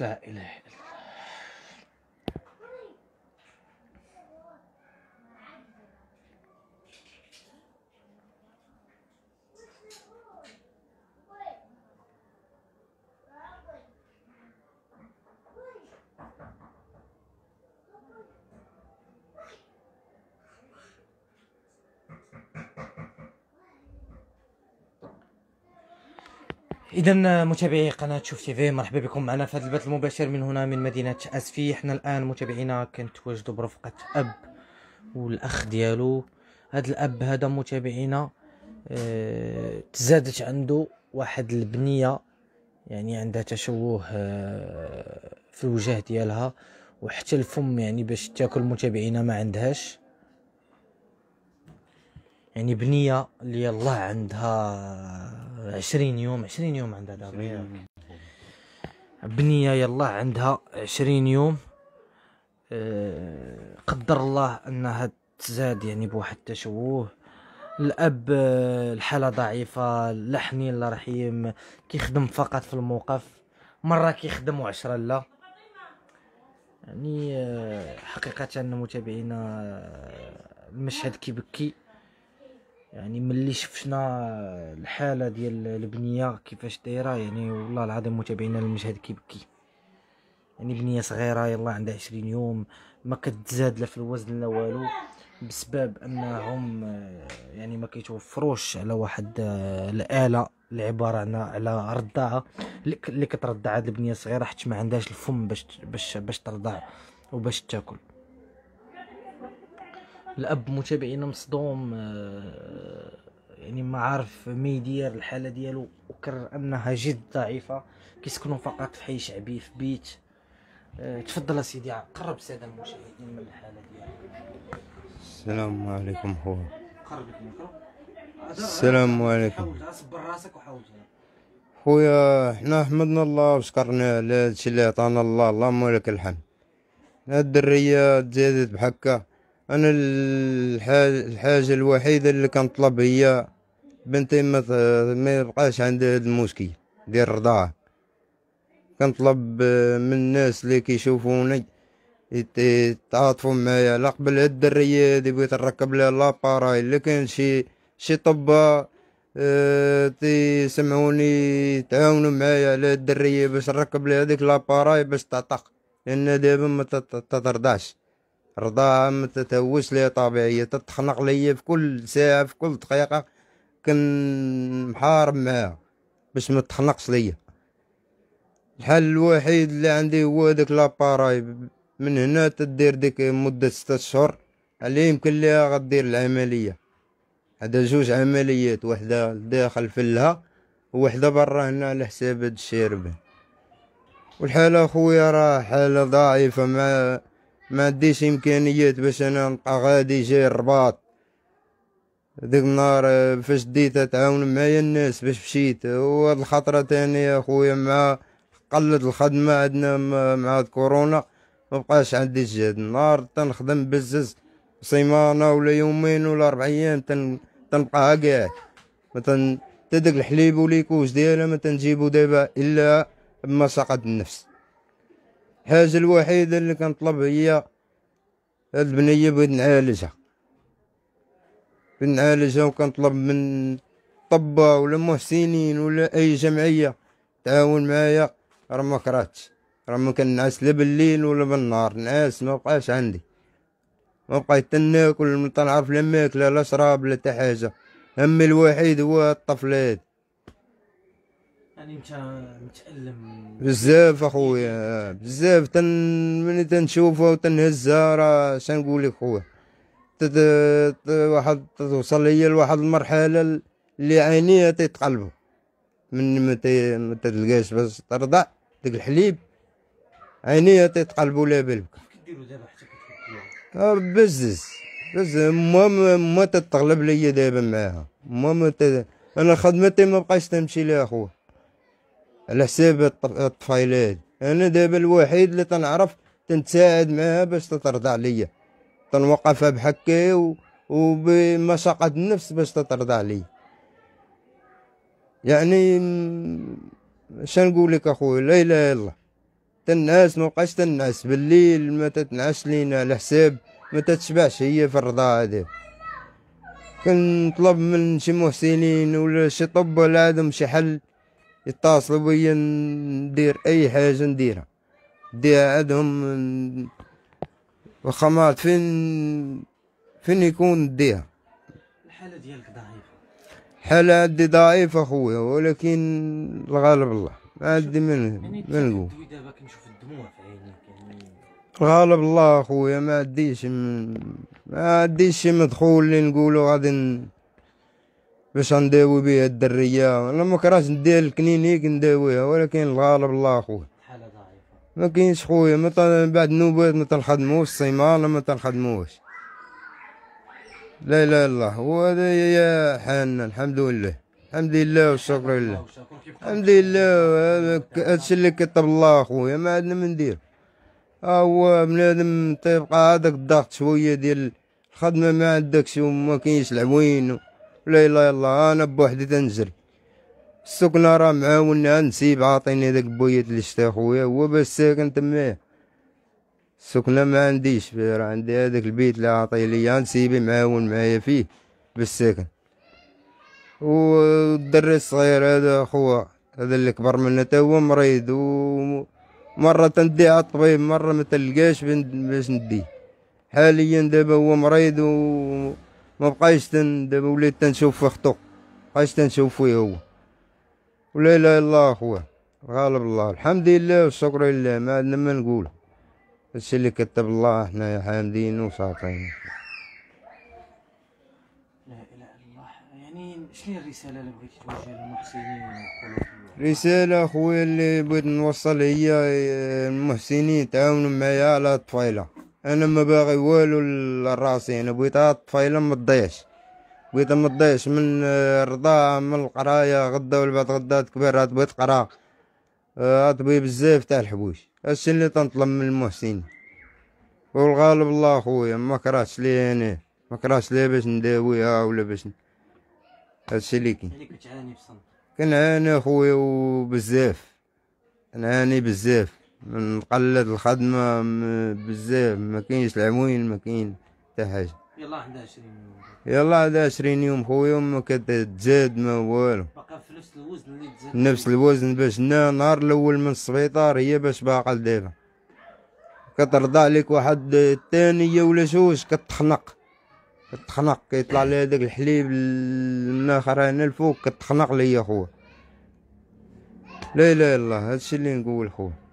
لا إله إلا اذا آه، متابعي قناه شوف تي في مرحبا بكم معنا في هذا البث المباشر من هنا من مدينه اسفي حنا الان متابعينا كنتواجدوا برفقه اب والاخ ديالو هذا الاب هذا متابعينا اه تزادت عنده واحد البنيه يعني عندها تشوه آه، في الوجه ديالها وحتى الفم يعني باش تاكل متابعينا ما عندهاش يعني بنيه اللي الله عندها 20 يوم 20 يوم عندها دابا بنيه يلا عندها 20 يوم آه، قدر الله انها تزاد يعني بواحد التشوه الاب آه، الحاله ضعيفه لحني الله رحيم كيخدم فقط في الموقف مره كيخدم وعشرة لا يعني آه، حقيقه ان متابعينا المشهد كيبكي يعني ملي شفنا الحاله ديال البنيه كيفاش دايره يعني والله العظيم متابعينا المشهد كيبكي يعني بنيه صغيره يلا عندها عشرين يوم ما كتزاد لا في الوزن لا والو بسبب انهم آه، يعني ما كيتوفروش على واحد آه، الاله اللي عباره عن على رضاعه اللي كترضع هذه البنيه الصغيره حيت ما عندهاش الفم باش باش باش ترضع وباش تاكل الاب متابعينا مصدوم آه، يعني ما عارف ما يدير الحاله ديالو وكرر انها جد ضعيفه كيسكنوا فقط في حي شعبي في بيت آه، تفضل سيدي قرب الساده المشاهدين من الحاله ديالك السلام عليكم خويا قرب الميكرو السلام عليكم صبر راسك وحاول خويا حنا حمدنا الله وشكرنا على هادشي اللي عطانا الله اللهم لك الحمد هاد الدريه تزادت بحكه انا الحاجه الوحيده اللي كنطلب هي بنتي ما ما يبقاش عندها هذا المشكل ديال الرضاعه كنطلب من الناس اللي كيشوفوني يتعاطفوا معايا على قبل هاد الدريه هادي بغيت نركب لها لاباراي اللي كان شي شي طبه اه سمعوني تعاونوا معايا على الدريه باش نركب لها هذيك لاباراي باش تعتق لان دابا ما تترضعش رضا ما تتهوش لي طبيعية تتخنق ليا في كل ساعة في كل دقيقة كن محارب معاها باش ما ليا الحل الوحيد اللي عندي هو داك لاباراي من هنا تدير ديك مدة ستة شهور اللي يمكن ليها غدير العملية هذا جوج عمليات وحدة داخل فلها وحدة برا هنا على حساب هاد والحالة خويا راه حالة ضعيفة ما ما عنديش امكانيات باش انا نبقى غادي جاي الرباط ديك النهار فاش ديت تعاون معايا الناس باش مشيت وهاد الخطره تاني يا خويا مع قلت الخدمه عندنا مع كورونا مبقاش عندي الجهد النهار تنخدم بزز سيمانه ولا يومين ولا ربع ايام تن... تنبقى كاع مثلا تدق الحليب وليكوش ديالها ما تنجيبو دابا الا بمشقه النفس الحاجة الوحيدة اللي كنطلب هي هاد البنية بغيت نعالجها بغيت نعالجها وكنطلب من طبة ولا محسنين ولا أي جمعية تعاون معايا راه ما كرهتش راه ما كنعس لا بالليل ولا بالنهار نعاس ما بقاش عندي ما بقيت ناكل ما تنعرف لا ماكله لا شراب لا حتى حاجه همي الوحيد هو الطفل هذا يعني انت متالم بزاف اخويا بزاف تن ملي تنشوفها وتنهزها راه شنقول لك خويا تد... واحد توصل ليا لواحد المرحله اللي عينيها تيتقلبوا من ما تلقاش باش ترضع ديك الحليب عينيها تيتقلبوا لها بالبكا كديروا دابا حتى كتفكروا آه، بزز بز ما ما تتغلب ليا دابا معاها ما انا خدمتي ما بقاش تمشي ليها اخويا على حساب الطفايلات انا دابا الوحيد اللي تنعرف تنتساعد معاها باش تترضى عليا تنوقفها بحكي و... وبمشقة النفس باش تترضى عليا يعني اش نقول لك اخويا لا اله الا الله تنعس بقاش تنعس بالليل ما تتنعس لينا على حساب ما تتشبعش هي في الرضا هذا كنطلب من شي محسنين ولا شي طب ولا عندهم شي حل يتصلوا بيا ندير اي حاجه نديرها دي عندهم وخمات فين فين يكون ديها الحاله ديالك ضعيفه الحاله عندي ضعيفه خويا ولكن الغالب الله ما عندي من يعني من نقول دابا كنشوف الدموع في عينيك يعني الغالب الله خويا ما عنديش ما عنديش مدخول اللي نقولو غادي باش نداوي بها الدرية انا ما كرهتش نديها الكلينيك نداويها ولكن الغالب الله خويا ما كاينش خويا مثلا بعد النوبات ما تنخدموش الصيمانة ما تنخدموش لا اله الا الله وهذا يا حنا الحمد لله الحمد لله والشكر لله الحمد لله هادشي اللي كتب الله خويا ما عندنا ما ندير هو بنادم تيبقى هذاك الضغط شويه ديال الخدمه ما عندكش وما كاينش العوين لا لا يلا انا بوحدي تنجري السكنة راه معاونا نسيب عاطيني داك بويت اللي شتا خويا هو باش ساكن تماه السكنة ما عنديش راه عندي هذاك البيت اللي عاطي ليا نسيبي معاون معايا فيه باش ساكن والدري الصغير هذا خويا هذا اللي كبر منا تا هو مريض و مرة على الطبيب مرة ما تلقاش باش نديه حاليا دابا هو مريض و ما بقايش تن دابا وليت تنشوف في خطو بقايش تنشوف فيه هو ولا اله الا الله هو غالب الله الحمد لله والشكر لله ما عندنا ما نقول هادشي اللي كتب الله حنايا حامدين وساطين لا اله الا الله يعني شنو الرساله اللي بغيتي توجه للمحسنين رسالة خويا اللي بغيت نوصل هي آه، المحسنين تعاونوا معايا على الطفيلة انا ما باغي والو لراسي انا بغيتها الطفيله ما تضيعش بغيتها ما تضيعش من آه، الرضاعه من القرايه غدا ولا بعد غدا تكبر تبغي تقرا تبغي آه، بزاف تاع الحبوش هادشي اللي تنطلب من المحسن والغالب الله خويا ما كراش ليه انا ما كراش ليه باش نداويها ولا باش هادشي اللي كاين يعني كنعاني خويا وبزاف نعاني بزاف نقلد الخدمة بزاف ما كاينش العموين ما كاين حتى حاجة يلا عندها عشرين يوم يلا عندها يوم خويا ما كتزاد ما والو باقا في نفس الوزن اللي تزاد نفس الوزن باش نهار الاول من السبيطار هي باش باقا لدابا كترضى عليك واحد الثانية ولا جوج كتخنق كتخنق كيطلع لها داك الحليب المناخر هنا الفوق كتخنق ليا خويا لا اله الا الله هادشي اللي نقول خويا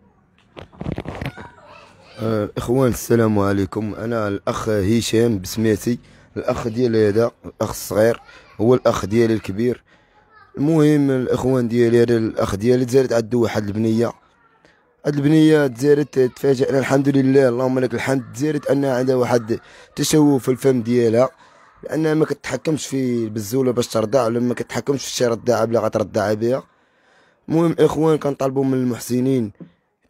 أه، اخوان السلام عليكم انا الاخ هشام بسميتي الاخ ديالي هذا الاخ الصغير هو الاخ ديالي الكبير المهم الاخوان ديالي هذا الاخ ديالي تزارت عنده واحد البنيه هاد البنيه تزارت تفاجئنا الحمد لله اللهم لك الحمد تزارت انها عندها واحد تشوه في الفم ديالها لانها ما كتحكمش في البزوله باش ترضع ولا ما كتحكمش في الشيء رضاعه بلا غترضع بها المهم اخوان كنطالبوا من المحسنين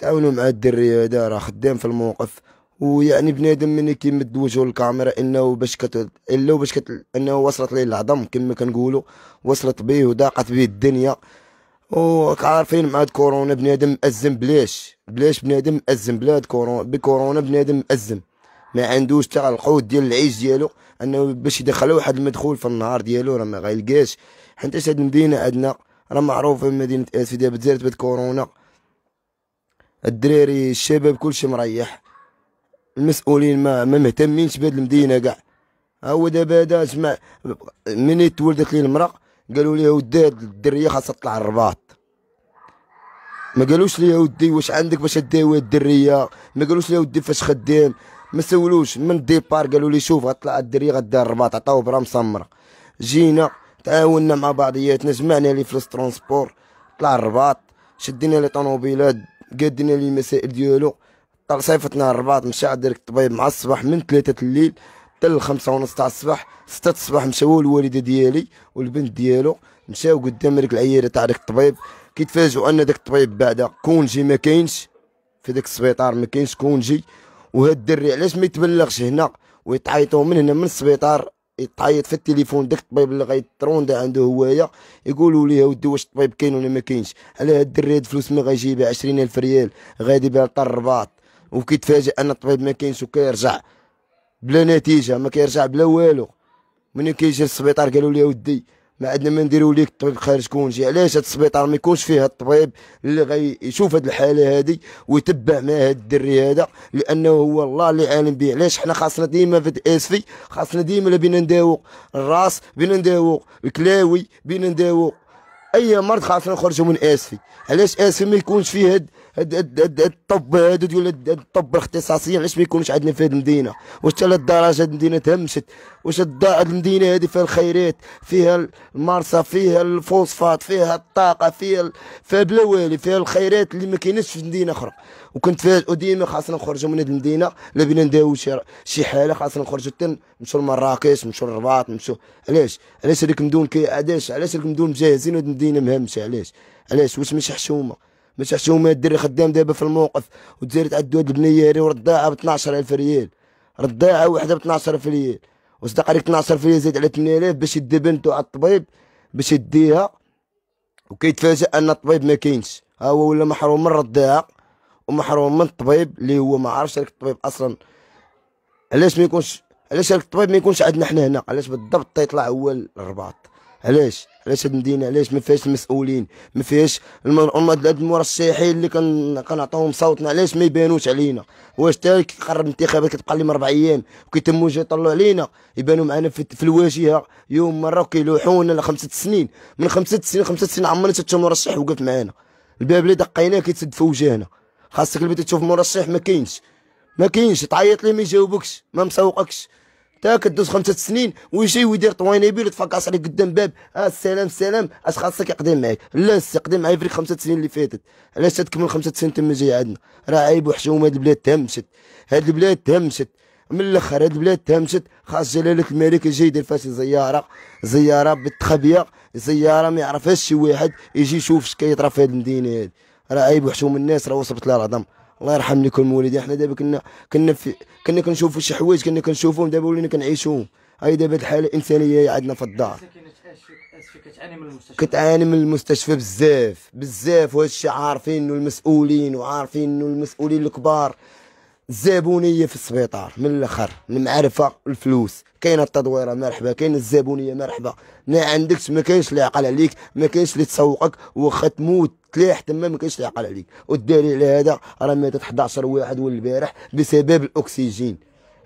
تعاونوا مع الدري هذا راه خدام في الموقف ويعني بنادم ملي كيمد وجهه للكاميرا انه باش كت الا باش كت انه وصلت ليه العظم كما كنقولوا وصلت بيه وداقت بيه الدنيا وك عارفين مع هاد كورونا بنادم مأزم بلاش بلاش بنادم مأزم بلاد كورونا بكورونا بنادم مأزم ما عندوش تاع القوت ديال العيش ديالو انه باش يدخلو واحد المدخول في النهار ديالو راه ما غيلقاش حيت هاد المدينه عندنا راه معروفه مدينه اسفيديا بتزارت بهاد كورونا الدراري الشباب كلشي مريح المسؤولين ما ما مهتمينش بهاد المدينه كاع هو دابا هذا اسمع مني تولدت لي المراه قالوا لي ودي الدريه خاصها تطلع الرباط ما قالوش لي اودي واش عندك باش داوي الدريه ما قالوش لي اودي فاش خدام ما سولوش من الديبار قالوا لي شوف غطلع الدريه غدار الرباط عطاو برا مسمره جينا تعاوننا مع بعضياتنا جمعنا لي فلوس ترونسبور طلع الرباط شدينا لي طوموبيلات قادين لي المسائل ديالو طيب صيفطنا الرباط مشى عند ديريكت الطبيب مع الصباح من ثلاثة الليل حتى لخمسة ونص تاع الصباح ستة الصباح مشاو الوالدة ديالي والبنت ديالو مشاو قدام هاديك العيالة تاع داك الطبيب كيتفاجئوا ان داك الطبيب بعدا كونجي ما كاينش في داك السبيطار ما كاينش كونجي وهاد الدري علاش ما يتبلغش هنا ويتعيطوا من هنا من السبيطار يتعيط في التليفون داك الطبيب اللي غيتروندا عنده هوايا يقولوا ليه ودي واش الطبيب كاين ولا ما كاينش على هاد الدري هاد الفلوس ما غيجيبها 20000 ريال غادي بها لطار الرباط وكيتفاجئ ان الطبيب ما كاينش وكيرجع بلا نتيجه ما كيرجع بلا والو ملي كيجي للسبيطار قالوا ليه ودي ما عندنا ما نديرو ليك الطبيب خارج كونجي علاش هاد السبيطار ما يكونش فيه الطبيب اللي يشوف هاد الحاله هادي ويتبع مع هاد الدري هذا لانه هو الله اللي عالم به علاش حنا خاصنا ديما في الاسفي خاصنا ديما بينا نداوق الراس بينا نداوق الكلاوي بينا نداوق اي مرض خاصنا نخرجوا من اسفي علاش اسفي ما يكونش فيه هاد الطب هادو ديال الطب الاختصاصي علاش ما يكونش عندنا في هذه المدينه واش حتى الدرجه المدينه تهمشت واش هذه المدينه هذه فيها الخيرات فيها المرسى فيها الفوسفات فيها الطاقه فيها فيها بلا والي فيها الخيرات اللي ما كاينش في مدينه اخرى وكنت فيها وديما خاصنا نخرجوا من هذه المدينه لا بينا نداوي شي شي حاله خاصنا نخرجوا حتى نمشوا لمراكش نمشوا للرباط نمشوا علاش علاش هذيك المدن علاش علاش هذيك المدن مجهزين وهذه المدينه مهمشه علاش علاش واش ماشي حشومه مش حشومه الدري خدام دابا في الموقف وتزير تعدو هاد البنيه ورداها ب 12000 ريال رداها وحده ب 12000 ريال وصدق عليك 12000 ريال زاد على 8000 باش يدي بنتو على الطبيب باش يديها وكيتفاجئ ان الطبيب ما كاينش ها هو ولا محروم من رداها ومحروم من الطبيب اللي هو ما عرفش هذاك الطبيب اصلا علاش ما يكونش علاش هذاك الطبيب ما يكونش عندنا حنا هنا علاش بالضبط تيطلع هو الرباط علاش علاش هاد المدينه علاش ما فيهاش المسؤولين ما فيهاش هاد المرشحين اللي كنعطيوهم صوتنا علاش ما يبانوش علينا واش تا كيقرب الانتخابات كتبقى لهم اربع ايام وكيتموا جاي يطلعوا علينا يبانوا معنا في, في الواجهه يوم مره وكيلوحونا لخمسة سنين من خمسة سنين خمسة سنين عمرنا حتى مرشح وقف معانا الباب اللي دقيناه كيتسد في وجهنا خاصك اللي تشوف مرشح ما كاينش ما كاينش تعيط ليه ما يجاوبكش ما مسوقكش تا كدوز خمسة سنين ويجي ويدير طوينيبيل وتفكاس عليك قدام باب اه السلام السلام اش خاصك يقدم معاك لا السي قدم معايا فريق خمسة سنين اللي فاتت علاش تكمل خمسة سنين تما جاي عندنا راه عيب وحشومه هاد البلاد تهمشت هاد البلاد تهمشت من الاخر هاد البلاد تهمشت خاص جلاله الملك يجي يدير فيها شي زياره زياره بالتخبيه زياره ما يعرفهاش شي واحد يجي يشوف اش كيطرا في هاد المدينه هاد راه عيب وحشوم الناس راه وصلت لها العظم الله يرحم لكم مولدي حنا دابا كنا كنا في كنا كنشوفوا شي حوايج كنا كنشوفوهم دابا ولينا كنعيشوهم هاي دابا الحاله الانسانيه عندنا في الدار كتعاني من المستشفى بزاف بزاف وهادشي عارفين عارفين المسؤولين وعارفين انه المسؤولين الكبار الزبونيه في السبيطار من الاخر المعرفه الفلوس كاينه التدويره مرحبا كاينه الزبونيه مرحبا ما عندكش ما كاينش اللي يعقل عليك ما كاينش اللي تسوقك واخا تموت تلاح تما ما كاينش اللي يعقل عليك والدليل على هذا راه ماتت 11 واحد والبارح بسبب الاكسجين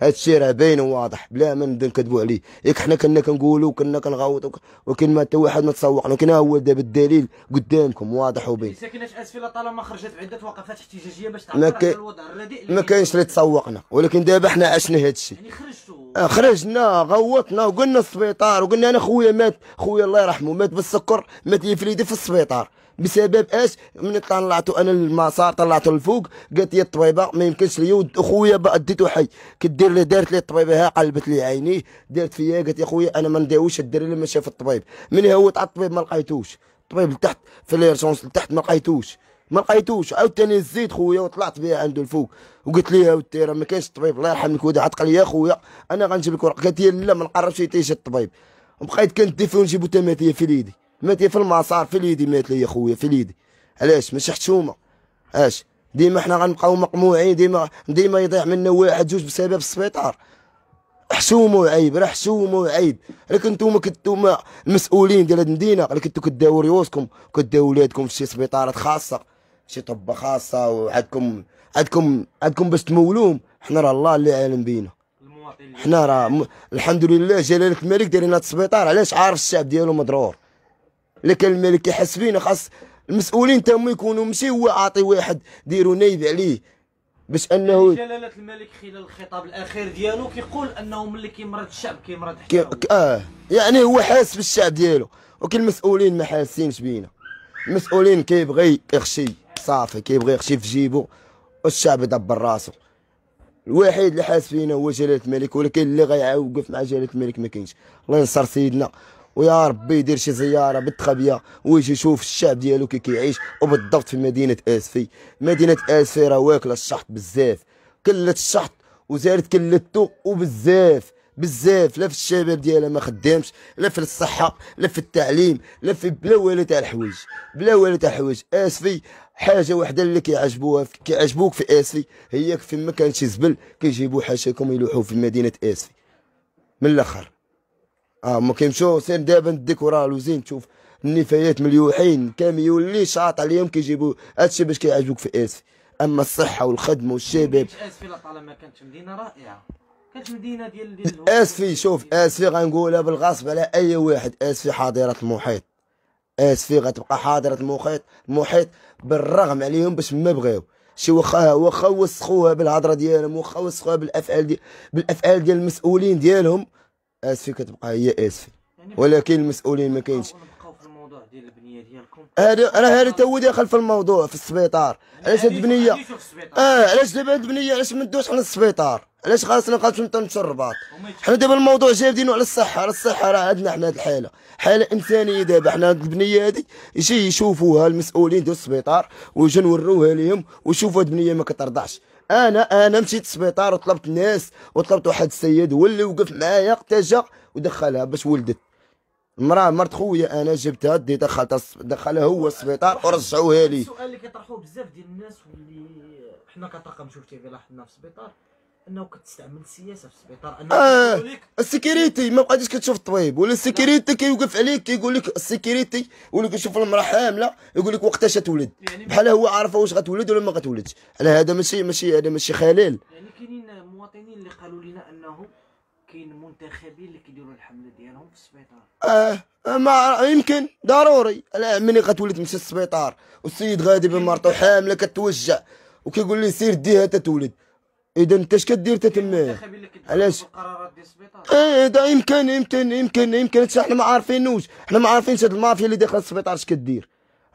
هادشي راه باين وواضح بلا ما نبدا نكذبوا عليه ياك حنا كنا كنقولوا كنا كنغوطوا ولكن ما حتى واحد ما تسوقنا ها هو دابا الدليل قدامكم واضح وبين ساكنات اسفل طالما خرجت عده وقفات احتجاجيه باش تعبر على الوضع الرديء ما كاينش اللي تسوقنا ولكن دابا حنا عشنا هادشي يعني خرجتوا آه، خرجنا غوطنا وقلنا السبيطار وقلنا انا خويا مات خويا الله يرحمه مات بالسكر مات يفليدي في السبيطار بسبب اش من طلعتو انا المسار طلعتو الفوق قالت لي الطبيبه ما يمكنش ليا اخويا ديتو حي كدير لي دارت لي الطبيبه ها قلبت لي عينيه دارت فيا قالت يا خويا انا ما نداويش الدري اللي ما شاف الطبيب من هوت على الطبيب ما لقيتوش الطبيب لتحت في ليرسونس لتحت ما لقيتوش ما لقيتوش عاوتاني زيد خويا وطلعت بها عنده الفوق وقلت ليها ودي راه ما كانش الطبيب الله يرحم عاد قال لي يا خويا انا غنجيب لك ورقه قالت لي لا ما نقربش يجي الطبيب وبقيت كندي فيه ونجيبو تماثيه في ليدي ماتي في المسار في اليدي مات لي خويا في اليدي علاش ماشي حتومه اش ديما حنا غنبقاو مقموعين ديما ديما يضيع منا واحد جوج بسبب السبيطار حشومه وعيب راه حشومه وعيب راك نتوما كنتوما المسؤولين ديال هاد المدينه راك كنتو كداو ريوسكم كداو ولادكم في شي سبيطارات خاصه شي طبه خاصه وعندكم عندكم عندكم باش تمولوهم حنا راه الله اللي عالم بينا حنا راه الحمد لله جلالة الملك دايرين لنا السبيطار علاش عارف الشعب ديالو مضرور لكن الملك يحس فينا خاص المسؤولين تاهم يكونوا ماشي هو عاطي واحد ديروا نايب عليه باش انه إيه، جلاله الملك خلال الخطاب الاخير ديالو كيقول انه ملي كيمرض الشعب كيمرض حتى كي... اه يعني هو حاس بالشعب ديالو ولكن المسؤولين ما حاسينش بينا المسؤولين كيبغي يخشي صافي كيبغي يخشي في جيبو والشعب يدبر راسو الوحيد اللي حاس فينا هو جلاله الملك ولكن اللي غيعوقف مع جلاله الملك ما كاينش الله ينصر سيدنا ويا ربي يدير شي زياره بالتخبيه ويجي يشوف الشعب ديالو كي كيعيش وبالضبط في مدينه اسفي مدينه اسفي راه واكله الشحط بزاف كلت الشحط وزارت كلتو وبزاف بزاف لا في الشباب ديالها ما خدامش لا في الصحه لا في التعليم لا في بلا والو تاع الحوايج بلا والو تاع الحوايج اسفي حاجه وحده اللي كيعجبوها كيعجبوك في اسفي هي فين ما كان شي زبل كيجيبوا حاشاكم يلوحوا في مدينه اسفي من الاخر اه ما كيمشيو سير دابا الديكورال لوزين تشوف النفايات مليوحين كاميون اللي شاط عليهم كيجيبوا هادشي باش كيعجبوك في اسفي اما الصحه والخدمه والشباب اسفي لطالما كانت مدينه رائعه كانت مدينه ديال ديال اسفي شوف اسفي غنقولها بالغصب على اي واحد اسفي حاضره المحيط اسفي غتبقى حاضره المحيط المحيط بالرغم عليهم باش ما بغاو شي واخا واخا وسخوها بالهضره ديالهم واخا وسخوها بالافعال دي بالافعال ديال المسؤولين ديالهم اسفي كتبقى هي اسفي يعني ولكن المسؤولين ما كاينش هذا راه هذا تا هو داخل في الموضوع في السبيطار يعني علاش هاد البنيه اه علاش دابا هاد البنيه علاش ما ندوش حنا السبيطار علاش خاصنا خاصنا نمشي الرباط حنا دابا الموضوع جابدينو على الصحه على الصحه راه عندنا حنا هاد الحاله حاله انسانيه دابا حنا هاد البنيه هادي يجي يشوفوها المسؤولين ديال السبيطار ويجي نوروها ليهم ويشوفوا هاد البنيه ما كترضعش انا انا مشيت للسبيطار وطلبت الناس وطلبت واحد السيد هو اللي وقف معايا اقتجى ودخلها باش ولدت المراه مرت خويا انا جبتها ديتها خالتها دخلها هو السبيطار ورجعوها لي السؤال اللي كيطرحوه بزاف ديال الناس واللي حنا كطاقم شفتيه غير لاحظنا في السبيطار انه كتستعمل السياسه في السبيطار انه آه السكيوريتي ما بقيتيش كتشوف الطبيب ولا السيكيريتي كيوقف عليك كيقول لك السيكيريتي ولا كتشوف المراه حامله يقول لك وقتاش تولد يعني بحال هو عارف واش غتولد ولا ما غتولدش على هذا ماشي ماشي هذا ماشي خلل يعني كاينين مواطنين اللي قالوا لنا انه كاين منتخبين اللي كيديروا الحمله ديالهم في السبيطار اه, آه ما يمكن ضروري ملي غتولد تمشي للسبيطار والسيد غادي بمرته حامله كتوجع وكيقول لي سير ديها تتولد اذا انت اش كدير تما علاش ايه دا يمكن يمكن يمكن يمكن حنا ما عارفينوش حنا ما عارفينش هاد المافيا اللي داخله السبيطار اش كدير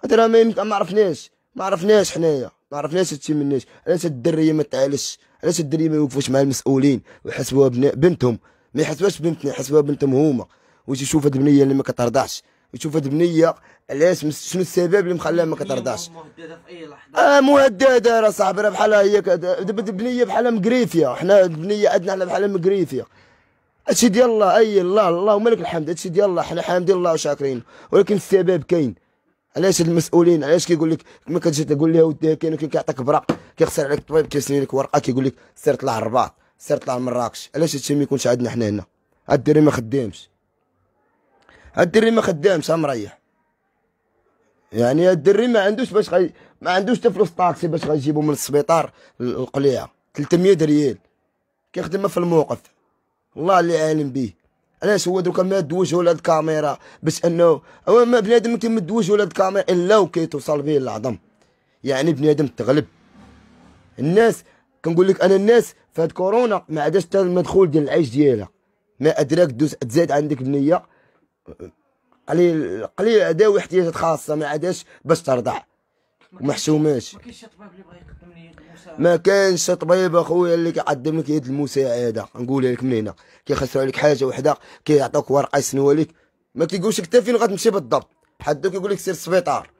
هاد راه ما عرفناش ما عرفناش حنايا ما عرفناش هادشي مناش علاش الدريه ما تعالش علاش الدريه ما يوقفوش مع المسؤولين ويحسبوها بنتهم ما يحسبوهاش بنتنا يحسبوها بنتهم هما ويجي يشوف هاد البنيه اللي ما كترضعش يشوف هاد البنيه علاش شنو السبب اللي مخلاها ما كترضاش مهدده في اي لحظه اه مهدده راه صاحبي راه بحالها هي دابا بنيه بحالها مقريفيه حنا البنيه عندنا حنا بحالها مقريفيه هادشي ديال الله اي الله اللهم لك الحمد هادشي ديال الله حنا حامدين الله وشاكرين ولكن السبب كاين علاش المسؤولين علاش كيقول لك ما كتجي تقول لها وديها كاين كيعطيك برا كيخسر عليك الطبيب كيسني لك ورقه كيقول لك سير طلع الرباط سير طلع مراكش علاش هادشي ما يكونش عندنا حنا هنا هاد الدري ما خدامش الدري ما خدام سام مريح يعني الدري ما عندوش باش غي... ما عندوش حتى فلوس طاكسي باش غيجيبو من السبيطار القليعة 300 ريال كيخدمها في الموقف الله اللي عالم بيه علاش هو دوكا ما دوش ولاد الكاميرا باش انه هو ما بنادم كي ما ولاد ولا الكاميرا الا وكيتوصل به العظم يعني بنادم تغلب الناس كنقول لك انا الناس في هاد كورونا ما عادش حتى المدخول ديال العيش ديالها ما ادراك دوز تزاد عندك بنيه قليل قليل اداوي احتياجات خاصه ما عادش باش ترضع حشوماش ما كاينش طبيب اللي بغى يقدم لي ما كانش طبيب اخويا اللي كيقدم لك يد المساعده نقولها لك من هنا كيخسروا عليك حاجه وحده كيعطوك ورقه يسنوها لك ما كيقولش لك حتى فين غتمشي بالضبط حدوك يقول لك سير السبيطار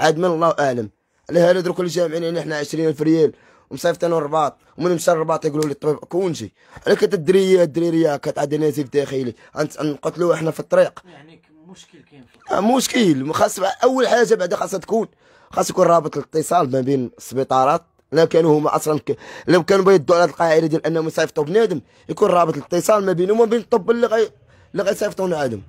عاد من الله اعلم على هذا دروك اللي جامعين هنا يعني حنا 20000 ريال انا الرباط ومن مشى الرباط يقولوا لي الطبيب كونجي على كانت الدريه الدريه كانت عندها نزيف داخلي نقتلوه احنا في الطريق يعني مشكل كاين آه، مشكل خاص اول حاجه بعدا خاصها تكون خاص يكون رابط الاتصال ما بين السبيطارات لا كانوا هما اصلا ك... لو كانوا بيدوا على القاعده ديال انهم يصيفطوا بنادم يكون رابط الاتصال ما بينهم وما بين الطب اللي غي اللي غيصيفطونا عندهم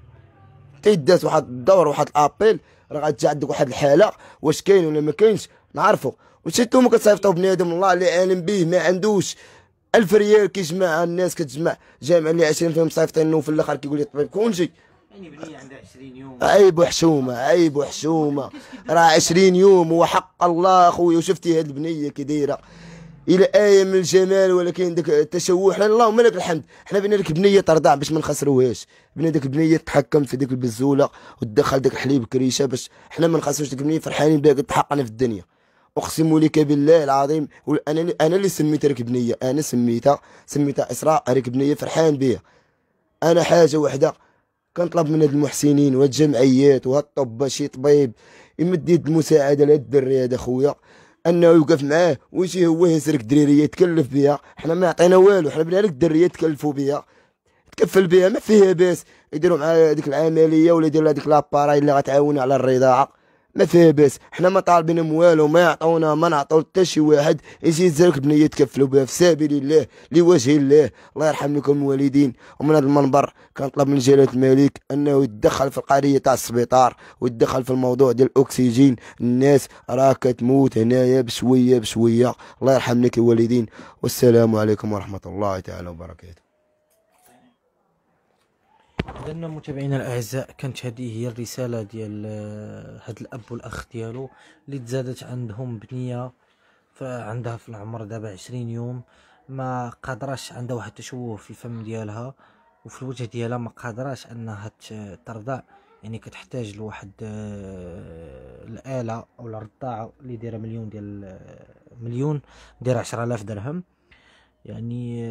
تيدات واحد الدور واحد الابيل راه غتجي عندك واحد الحاله واش كاين ولا ما كاينش نعرفوا وشتو ما كتصيفطوا بنادم الله اللي عالم به ما عندوش ألف ريال كيجمع الناس كتجمع جامع لي 20 فيهم صيفطينو وفي الاخر كيقول لي الطبيب كونجي يعني بنيه عندها 20 يوم عيب وحشومه عيب وحشومه راه 20 يوم وحق الله خويا وشفتي هاد البنيه كي دايره الى ايه من الجمال ولكن داك التشوه حنا اللهم لك الحمد حنا بنا ديك البنيه ترضع باش ما نخسروهاش بنا ديك البنيه تحكم في ديك البزوله وتدخل داك الحليب كريشه باش حنا ما نخسروش ديك البنيه فرحانين بها حقنا في الدنيا اقسم لك بالله العظيم انا انا اللي سميتها ركبنيه انا سميتها سميتها اسراء ركبنيه فرحان بها انا حاجه وحده كنطلب من هاد المحسنين وهاد الجمعيات وهاد الطب شي طبيب يمد يد المساعده لهاد الدري هذا خويا انه يوقف معاه ويجي هو يسرق دريريه يتكلف بها حنا ما عطينا والو حنا بنا لك الدريه تكلفوا بها تكفل بها ما فيها باس يديروا معاه هذيك العمليه ولا يديروا هذيك لاباراي اللي غتعاون على الرضاعه ما فيها باس حنا ما طالبين موالو ما يعطونا ما نعطو حتى شي واحد يزيد زرك بنيه يتكفلوا بها في سبيل الله لوجه الله الله يرحم لكم الوالدين ومن هذا المنبر كنطلب من جلاله الملك انه يتدخل في القضيه تاع السبيطار ويتدخل في الموضوع ديال الاكسجين الناس راه كتموت هنايا بشويه بشويه الله يرحم لك الوالدين والسلام عليكم ورحمه الله تعالى وبركاته اذن متابعينا الاعزاء كانت هذه هي الرساله ديال آه، هاد الاب والاخ ديالو اللي تزادت عندهم بنيه فعندها في العمر دابا 20 يوم ما قادراش عندها واحد التشوه في الفم ديالها وفي الوجه ديالها ما قادراش انها ترضع يعني كتحتاج لواحد آه، الاله او الرضاعه اللي دايره مليون ديال آه، مليون دايره 10000 درهم يعني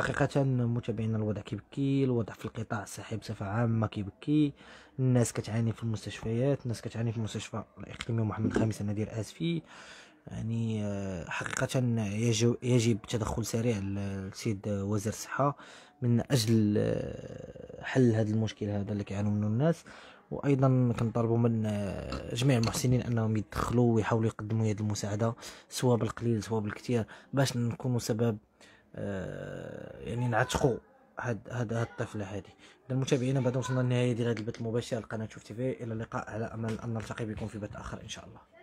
حقيقة متابعينا الوضع كيبكي الوضع في القطاع الصحي بصفة عامة كيبكي الناس كتعاني في المستشفيات الناس كتعاني في المستشفى الإقليمي محمد الخامس نادير آسفي يعني آه، حقيقة يجب تدخل سريع السيد وزير الصحة من أجل آه، حل هذا المشكل هذا اللي كيعانوا منه الناس وايضا كنطالبوا من آه، جميع المحسنين انهم يدخلوا ويحاولوا يقدموا يد المساعده سواء بالقليل سواء بالكثير باش نكونوا سبب آه، يعني نعتقوا هاد هاد هاد الطفله هذه المتابعين بعد وصلنا للنهايه ديال هذا البث المباشر القناه شوف تي في الى اللقاء على امل ان نلتقي بكم في بث اخر ان شاء الله